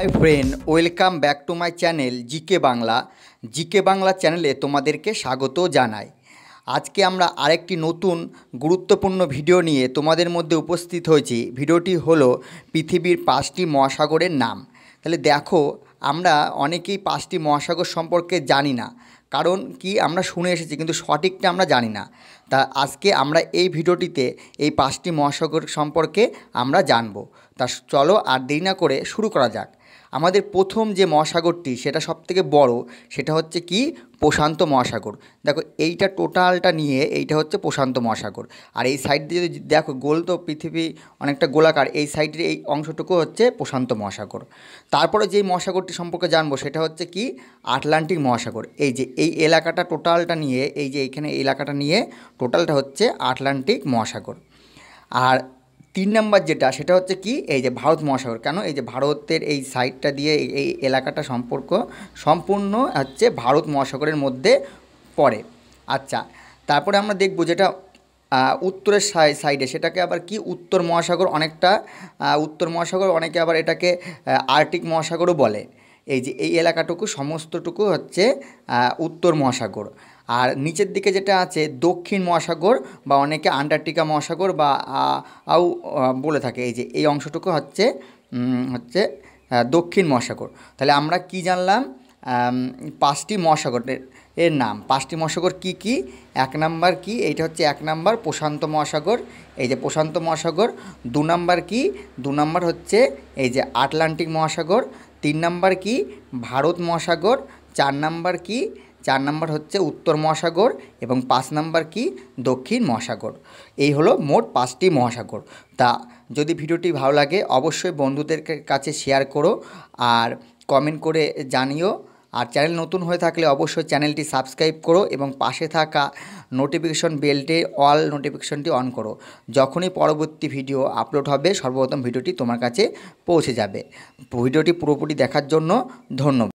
high friend welcome back to my channel GK Bangla GK Bangla চ্যানেলে তোমাদেরকে স্বাগত জানাই আজকে আমরা আরেকটি নতুন গুরুত্বপূর্ণ ভিডিও নিয়ে তোমাদের মধ্যে উপস্থিত হয়েছি ভিডিওটি হলো পৃথিবীর পাঁচটি মহাসাগরের নাম তাহলে দেখো আমরা অনেকেই পাঁচটি মহাসাগর সম্পর্কে জানি না কারণ কি আমরা শুনে এসেছি কিন্তু সঠিকটা আমরা জানি না তা আজকে আমরা এই ভিডিওটিতে এই পাঁচটি মহাসাগর সম্পর্কে আমরা জানব তা চলো আর দেরি না করে শুরু করা যাক আমাদের প্রথম যে মহাসাগরটি সেটা সবথেকে বড় সেটা হচ্ছে কি প্রশান্ত মহাসাগর দেখো এইটা টোটালটা নিয়ে এইটা হচ্ছে প্রশান্ত মহাসাগর আর এই সাইড দিয়ে যদি দেখো গোল তো পৃথিবী অনেকটা গোলাকার এই সাইডের এই অংশটুকু হচ্ছে প্রশান্ত মহাসাগর তারপরে যেই মহাসাগরটি সম্পর্কে জানবো সেটা হচ্ছে কি আটলান্টিক মহাসাগর এই যে এই এলাকাটা টোটালটা নিয়ে এই যে এইখানে এলাকাটা নিয়ে টোটালটা হচ্ছে আটলান্টিক মহাসাগর আর তিন নম্বর যেটা সেটা হচ্ছে কি এই যে ভারত মহাসাগর কেন এই যে ভারতের এই সাইডটা দিয়ে এই এলাকাটা সম্পর্ক সম্পূর্ণ হচ্ছে ভারত মহাসাগরের মধ্যে পড়ে আচ্ছা তারপরে আমরা দেখব যেটা উত্তরের সাইডে সেটাকে আবার কি উত্তর মহাসাগর অনেকটা উত্তর মহাসাগর অনেকে আবার এটাকে আর্টিক মহাসাগরও বলে এই যে এই এলাকাটুকু সমস্তটুকু হচ্ছে উত্তর মহাসাগর আর নিচের দিকে যেটা আছে দক্ষিণ মহাসাগর বা অনেকে আন্টার্কটিকা মহাসাগর বা আউ বলে থাকে এই যে এই অংশটুকু হচ্ছে হচ্ছে দক্ষিণ মহাসাগর তাহলে আমরা কি জানলাম পাঁচটি মহাসাগরের এর নাম পাঁচটি মহাসাগর কি কি এক নাম্বার কি এইটা হচ্ছে এক নাম্বার প্রশান্ত মহাসাগর এই যে প্রশান্ত মহাসাগর দু নাম্বার কি দু নাম্বার হচ্ছে এই যে আটলান্টিক মহাসাগর তিন নাম্বার কি ভারত মহাসাগর চার নাম্বার কি চার নম্বর হচ্ছে উত্তর মহাসাগর এবং পাঁচ নম্বর কি দক্ষিণ মহাসাগর এই হলো মোট পাঁচটি মহাসাগর তা যদি ভিডিওটি ভালো লাগে অবশ্যই বন্ধুদের কাছে শেয়ার করো আর কমেন্ট করে জানিও আর চ্যানেল নতুন হয়ে থাকলে অবশ্যই চ্যানেলটি সাবস্ক্রাইব করো এবং পাশে থাকা নোটিফিকেশন বেলটে অল নোটিফিকেশনটি অন করো যখনই পরবর্তী ভিডিও আপলোড হবে সর্বপ্রথম ভিডিওটি তোমার কাছে পৌঁছে যাবে ভিডিওটি পুরোপুরি দেখার জন্য ধন্যবাদ